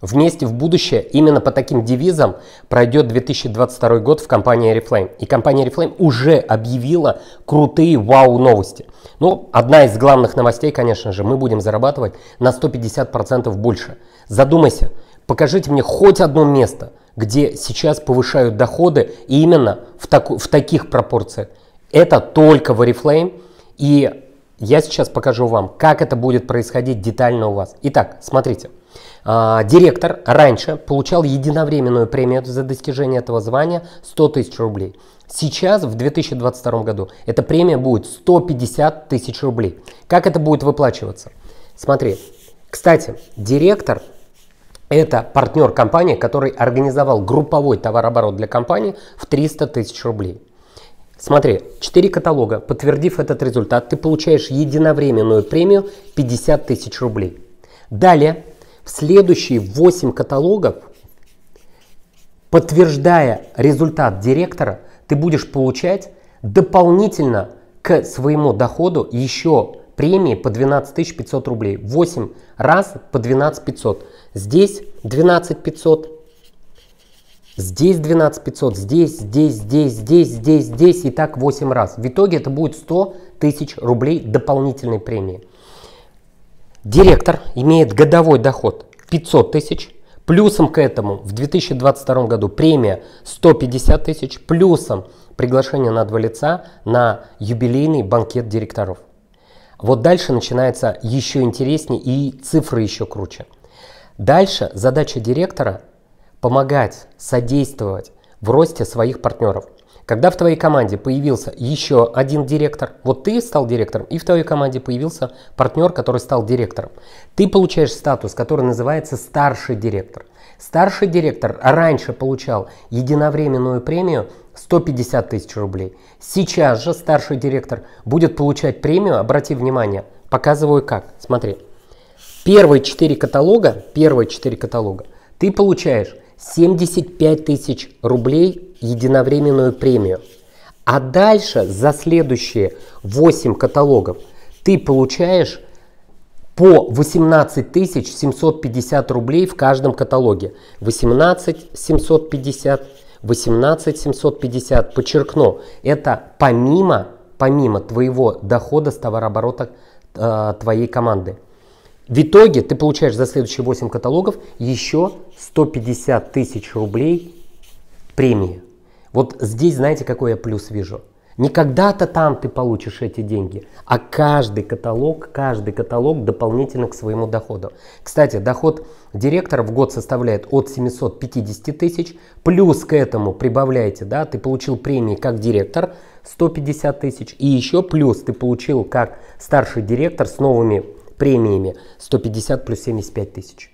Вместе в будущее именно по таким девизам пройдет 2022 год в компании Reflame. И компания Reflame уже объявила крутые вау-новости. Ну, одна из главных новостей, конечно же, мы будем зарабатывать на 150% больше. Задумайся, покажите мне хоть одно место, где сейчас повышают доходы и именно в, таку, в таких пропорциях. Это только в Oriflame. И я сейчас покажу вам, как это будет происходить детально у вас. Итак, смотрите. А, директор раньше получал единовременную премию за достижение этого звания 100 тысяч рублей. Сейчас, в 2022 году, эта премия будет 150 тысяч рублей. Как это будет выплачиваться? Смотри. Кстати, директор это партнер компании, который организовал групповой товарооборот для компании в 300 тысяч рублей. Смотри, 4 каталога. Подтвердив этот результат, ты получаешь единовременную премию 50 тысяч рублей. Далее, в следующие 8 каталогов, подтверждая результат директора, ты будешь получать дополнительно к своему доходу еще премии по 12 500 рублей. 8 раз по 12 500. Здесь 12 500, Здесь 12500, здесь, здесь, здесь, здесь, здесь, здесь и так 8 раз. В итоге это будет 100 тысяч рублей дополнительной премии. Директор имеет годовой доход 500 тысяч. Плюсом к этому в 2022 году премия 150 тысяч. Плюсом приглашение на два лица на юбилейный банкет директоров. Вот дальше начинается еще интереснее и цифры еще круче. Дальше задача директора помогать, содействовать в росте своих партнеров. Когда в твоей команде появился еще один директор, вот ты стал директором, и в твоей команде появился партнер, который стал директором, ты получаешь статус, который называется старший директор. Старший директор раньше получал единовременную премию 150 тысяч рублей. Сейчас же старший директор будет получать премию, обрати внимание, показываю как. Смотри, первые четыре каталога, первые четыре каталога ты получаешь 75 тысяч рублей единовременную премию. А дальше за следующие 8 каталогов ты получаешь по 18 тысяч 750 рублей в каждом каталоге. 18 750, 18 750, подчеркну, это помимо, помимо твоего дохода с товарооборота э, твоей команды. В итоге ты получаешь за следующие 8 каталогов еще 150 тысяч рублей премии. Вот здесь, знаете, какой я плюс вижу? Не когда-то там ты получишь эти деньги, а каждый каталог, каждый каталог дополнительно к своему доходу. Кстати, доход директора в год составляет от 750 тысяч, плюс к этому прибавляете, да, ты получил премии как директор 150 тысяч, и еще плюс ты получил как старший директор с новыми премиями 150 плюс 75 тысяч.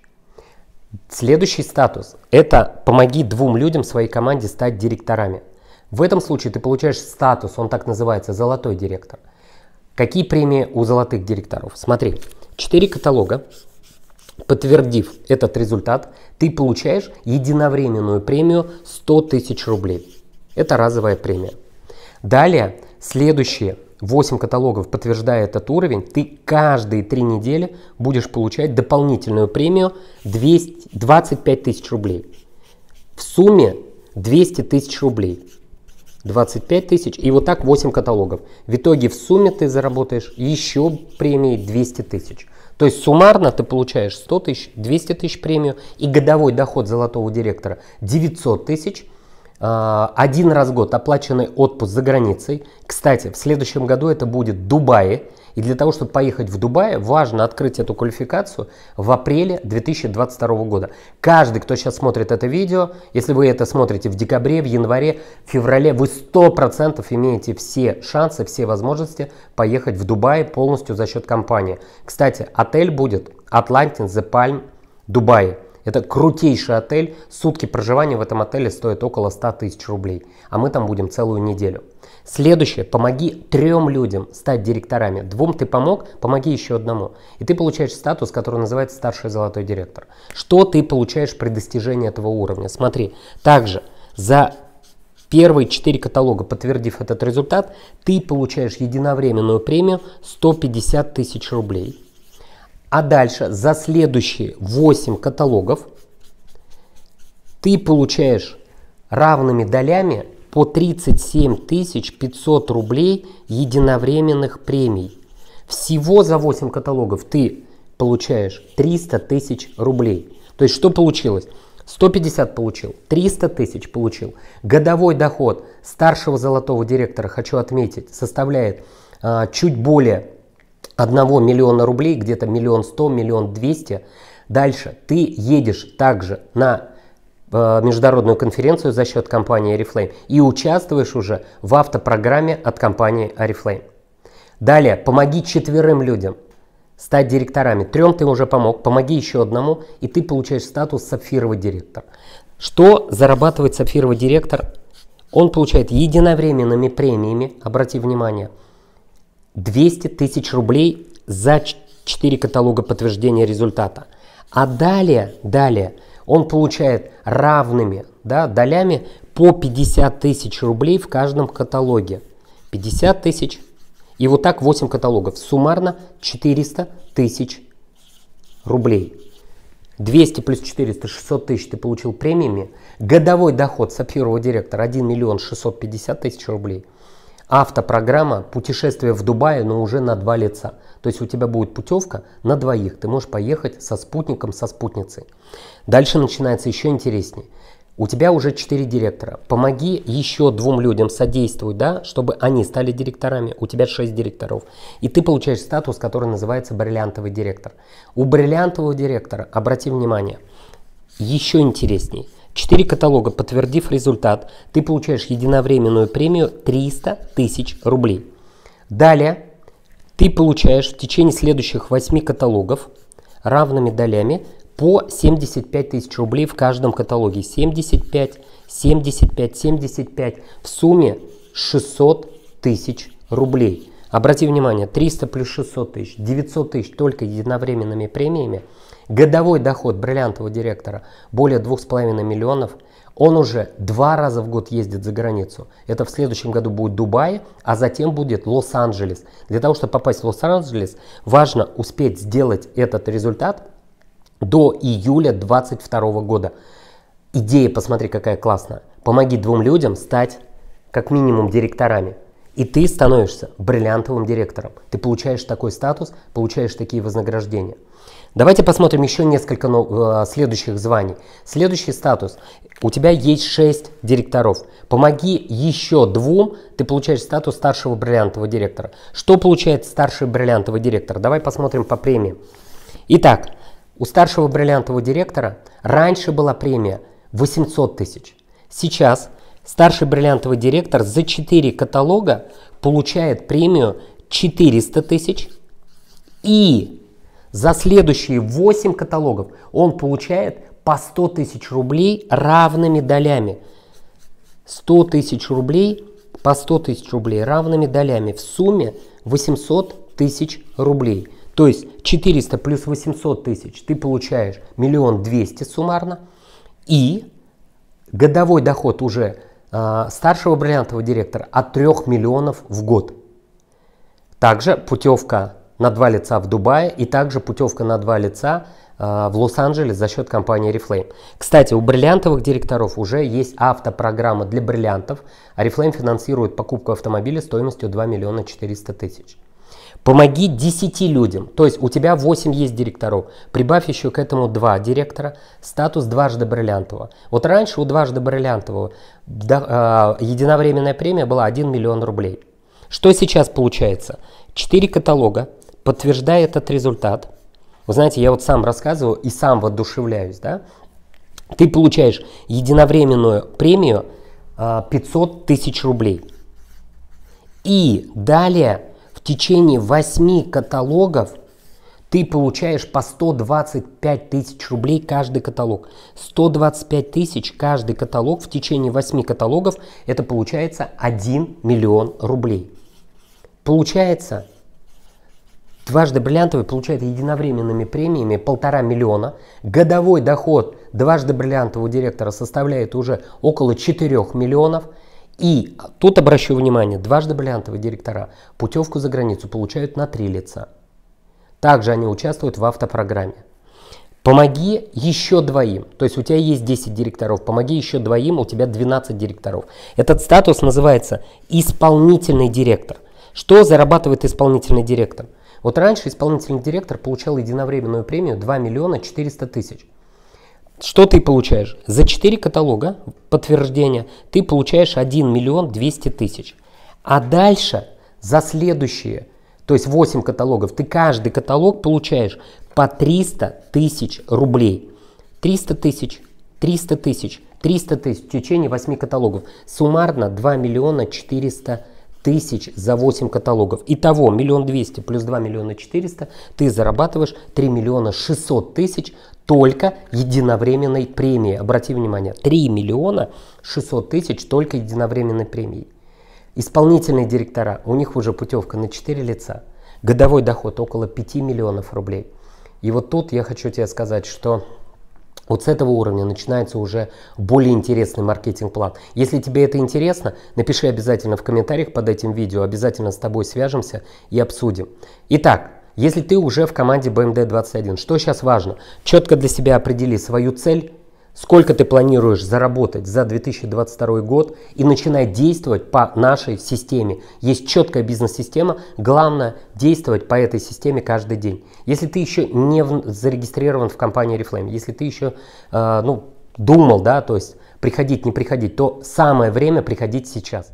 Следующий статус – это «Помоги двум людям своей команде стать директорами». В этом случае ты получаешь статус, он так называется, «Золотой директор». Какие премии у золотых директоров? Смотри, 4 каталога, подтвердив этот результат, ты получаешь единовременную премию 100 тысяч рублей. Это разовая премия. Далее, следующие 8 каталогов подтверждая этот уровень, ты каждые 3 недели будешь получать дополнительную премию 200, 25 тысяч рублей. В сумме 200 тысяч рублей. 25 тысяч и вот так 8 каталогов. В итоге в сумме ты заработаешь еще премии 200 тысяч. То есть суммарно ты получаешь 100 тысяч, 200 тысяч премию и годовой доход золотого директора 900 тысяч – а, один раз в год оплаченный отпуск за границей. Кстати, в следующем году это будет Дубай, И для того, чтобы поехать в Дубай, важно открыть эту квалификацию в апреле 2022 года. Каждый, кто сейчас смотрит это видео, если вы это смотрите в декабре, в январе, в феврале, вы 100% имеете все шансы, все возможности поехать в Дубай полностью за счет компании. Кстати, отель будет Atlantis The Palm Дубай. Это крутейший отель, сутки проживания в этом отеле стоят около 100 тысяч рублей, а мы там будем целую неделю. Следующее, помоги трем людям стать директорами. Двум ты помог, помоги еще одному. И ты получаешь статус, который называется старший золотой директор. Что ты получаешь при достижении этого уровня? Смотри, также за первые четыре каталога, подтвердив этот результат, ты получаешь единовременную премию 150 тысяч рублей. А дальше за следующие 8 каталогов ты получаешь равными долями по 37 500 рублей единовременных премий. Всего за 8 каталогов ты получаешь 300 тысяч рублей. То есть что получилось? 150 получил, 300 тысяч получил. Годовой доход старшего золотого директора, хочу отметить, составляет а, чуть более 1 миллиона рублей, где-то миллион сто, миллион двести. Дальше ты едешь также на э, международную конференцию за счет компании Арифлейм и участвуешь уже в автопрограмме от компании Арифлейм Далее, помоги четверым людям стать директорами. Трем ты уже помог, помоги еще одному, и ты получаешь статус сапфировый директор. Что зарабатывает сапфировый директор? Он получает единовременными премиями, обрати внимание – 200 тысяч рублей за 4 каталога подтверждения результата. А далее, далее он получает равными да, долями по 50 тысяч рублей в каждом каталоге. 50 тысяч и вот так 8 каталогов. Суммарно 400 тысяч рублей. 200 плюс 400, 600 тысяч ты получил премиями. Годовой доход сапфирового директора 1 миллион 650 тысяч рублей – Автопрограмма путешествия в Дубае», но уже на два лица. То есть у тебя будет путевка на двоих. Ты можешь поехать со спутником, со спутницей. Дальше начинается еще интереснее. У тебя уже четыре директора. Помоги еще двум людям, содействовать, да, чтобы они стали директорами. У тебя шесть директоров. И ты получаешь статус, который называется бриллиантовый директор. У бриллиантового директора, обрати внимание, еще интереснее. 4 каталога, подтвердив результат, ты получаешь единовременную премию 300 тысяч рублей. Далее ты получаешь в течение следующих 8 каталогов равными долями по 75 тысяч рублей в каждом каталоге. 75, 75, 75 в сумме 600 тысяч рублей. Обрати внимание, 300 плюс 600 тысяч, 900 тысяч только единовременными премиями – годовой доход бриллиантового директора более 2,5 миллионов, он уже два раза в год ездит за границу. Это в следующем году будет Дубай, а затем будет Лос-Анджелес. Для того, чтобы попасть в Лос-Анджелес, важно успеть сделать этот результат до июля 2022 года. Идея, посмотри, какая классная. Помоги двум людям стать как минимум директорами. И ты становишься бриллиантовым директором. Ты получаешь такой статус, получаешь такие вознаграждения. Давайте посмотрим еще несколько э, следующих званий. Следующий статус. У тебя есть 6 директоров. Помоги еще двум, ты получаешь статус старшего бриллиантового директора. Что получает старший бриллиантовый директор? Давай посмотрим по премии. Итак, у старшего бриллиантового директора раньше была премия 800 тысяч. Сейчас Старший бриллиантовый директор за 4 каталога получает премию 400 тысяч и за следующие 8 каталогов он получает по 100 тысяч рублей равными долями. 100 тысяч рублей по 100 тысяч рублей равными долями в сумме 800 тысяч рублей. То есть 400 плюс 800 тысяч ты получаешь миллион двести суммарно и годовой доход уже Э, старшего бриллиантового директора от 3 миллионов в год. Также путевка на два лица в Дубае и также путевка на два лица э, в Лос-Анджелес за счет компании Reflame. Кстати, у бриллиантовых директоров уже есть автопрограмма для бриллиантов, а Reflame финансирует покупку автомобиля стоимостью 2 миллиона 400 тысяч. Помоги 10 людям. То есть у тебя 8 есть директоров. Прибавь еще к этому 2 директора. Статус дважды бриллиантового. Вот раньше у дважды бриллиантового а, единовременная премия была 1 миллион рублей. Что сейчас получается? 4 каталога, подтверждает этот результат. Вы знаете, я вот сам рассказываю и сам воодушевляюсь. Да? Ты получаешь единовременную премию 500 а, тысяч рублей. И далее течение восьми каталогов ты получаешь по 125 тысяч рублей каждый каталог. 125 тысяч каждый каталог в течение 8 каталогов, это получается 1 миллион рублей. Получается, дважды бриллиантовый получает единовременными премиями полтора миллиона. Годовой доход дважды бриллиантового директора составляет уже около 4 миллионов – и тут обращу внимание, дважды бриллиантовые директора путевку за границу получают на три лица. Также они участвуют в автопрограмме. Помоги еще двоим. То есть у тебя есть 10 директоров, помоги еще двоим, у тебя 12 директоров. Этот статус называется исполнительный директор. Что зарабатывает исполнительный директор? Вот раньше исполнительный директор получал единовременную премию 2 миллиона 400 тысяч. Что ты получаешь? За 4 каталога подтверждения ты получаешь 1 миллион 200 тысяч. А дальше за следующие, то есть 8 каталогов, ты каждый каталог получаешь по 300 тысяч рублей. 300 тысяч, 300 тысяч, 300 тысяч в течение 8 каталогов. Суммарно 2 миллиона 400 тысяч тысяч за 8 каталогов. Итого миллион двести плюс 2 миллиона четыреста ты зарабатываешь 3 миллиона 600 тысяч только единовременной премии. Обрати внимание, 3 миллиона 600 тысяч только единовременной премии. Исполнительные директора, у них уже путевка на 4 лица. Годовой доход около 5 миллионов рублей. И вот тут я хочу тебе сказать, что вот с этого уровня начинается уже более интересный маркетинг-план. Если тебе это интересно, напиши обязательно в комментариях под этим видео, обязательно с тобой свяжемся и обсудим. Итак, если ты уже в команде BMD21, что сейчас важно? Четко для себя определи свою цель, сколько ты планируешь заработать за 2022 год и начинай действовать по нашей системе. Есть четкая бизнес-система, главное действовать по этой системе каждый день. Если ты еще не зарегистрирован в компании Reflame, если ты еще э, ну, думал, да, то есть приходить, не приходить, то самое время приходить сейчас.